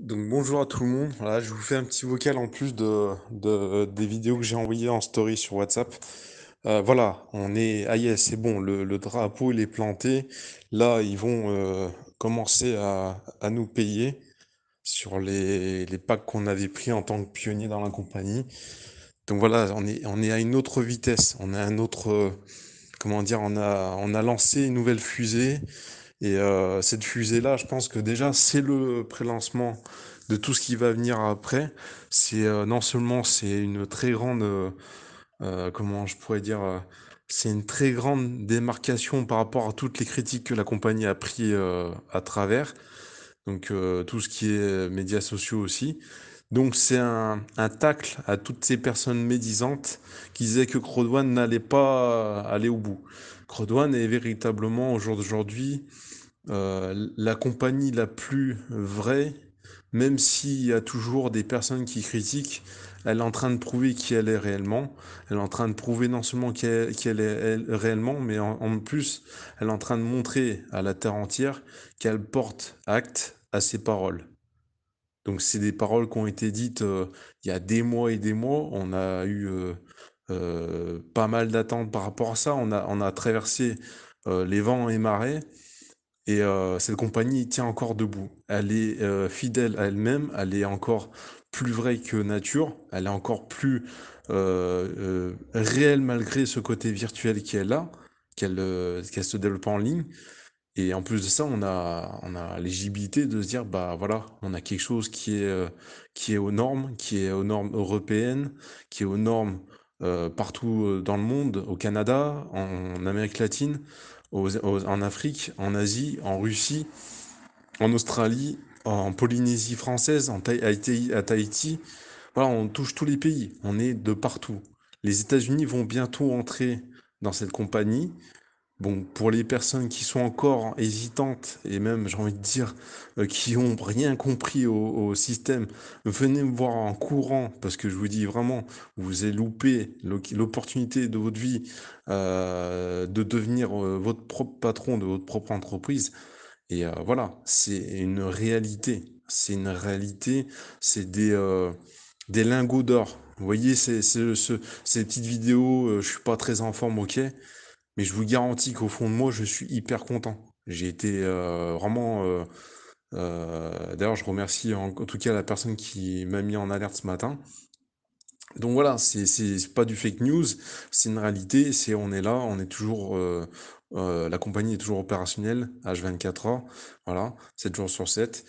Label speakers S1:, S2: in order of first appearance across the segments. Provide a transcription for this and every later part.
S1: Donc bonjour à tout le monde. Voilà, je vous fais un petit vocal en plus de, des vidéos que j'ai envoyées en story sur WhatsApp. Euh, voilà, on est. Ah yes, c'est bon, le, drapeau il est planté. Là, ils vont euh, commencer à, nous payer sur les, packs qu'on avait pris en tant que pionnier dans la compagnie. Donc voilà, on est, on est à une autre vitesse. On a un autre. Euh, comment dire On a, on a lancé une nouvelle fusée. Et euh, cette fusée-là, je pense que déjà, c'est le prélancement de tout ce qui va venir après. C'est euh, non seulement c'est une très grande, euh, comment je pourrais dire, c'est une très grande démarcation par rapport à toutes les critiques que la compagnie a pris à travers. Donc tout ce qui est médias sociaux aussi. Donc c'est un, tacle à toutes ces personnes médisantes qui disaient que Crodouane n'allait pas euh, aller au bout. Crodouane est véritablement au euh, la compagnie la plus vraie, même s'il y a toujours des personnes qui critiquent, elle est en train de prouver qui elle est réellement. Elle est en train de prouver non seulement qu'elle est réellement, mais en, plus, elle est en train de montrer à la terre entière qu'elle porte acte à ses paroles. Donc c'est des paroles qui ont été dites il y a des mois et des mois. On a eu pas mal d'attentes par rapport à ça. On a, traversé les vents et marées. Et cette compagnie tient encore debout. Elle est fidèle à elle-même. Elle est encore plus vraie que nature. Elle est encore plus réelle malgré ce côté virtuel qu'elle a, qu'elle qu se développe en ligne. Et en plus de ça, on a, on a l'égibilité de se dire, bah voilà, on a quelque chose qui est, euh, qui est aux normes, qui est aux normes européennes, qui est aux normes euh, partout euh, dans le monde, au Canada, en, Amérique latine, en Afrique, en Asie, en Russie, en Australie, en Polynésie française, en à Tahiti. Voilà, on touche tous les pays, on est de partout. Les États-Unis vont bientôt entrer dans cette compagnie. Bon, pour les personnes qui sont encore hésitantes et même, j'ai envie de dire, euh, qui ont rien compris au, système, venez me voir en courant parce que je vous dis vraiment, vous avez loupé l'opportunité de votre vie euh, de devenir euh, votre propre patron de votre propre entreprise. Et voilà, c'est une réalité. C'est une réalité. C'est des, lingots d'or. Vous voyez, c'est, ces petites vidéos, je suis pas très en forme, ok mais je vous garantis qu'au fond de moi, je suis hyper content. J'ai été euh, vraiment. Euh, euh, d'ailleurs, je remercie en, tout cas la personne qui m'a mis en alerte ce matin. Donc voilà, c'est pas du fake news, c'est une réalité. C'est on est là, on est toujours. la compagnie est toujours opérationnelle, H24 heures, voilà, 7 jours sur 7.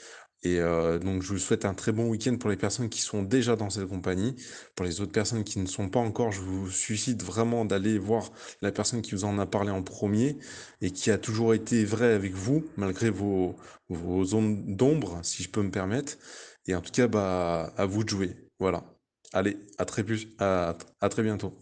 S1: Et euh, donc, je vous souhaite un très bon week-end pour les personnes qui sont déjà dans cette compagnie. Pour les autres personnes qui ne sont pas encore, je vous suscite vraiment d'aller voir la personne qui vous en a parlé en premier et qui a toujours été vraie avec vous, malgré vos, vos zones d'ombre, si je peux me permettre. Et en tout cas, bah, à vous de jouer. Voilà. Allez, à très, plus, à très bientôt.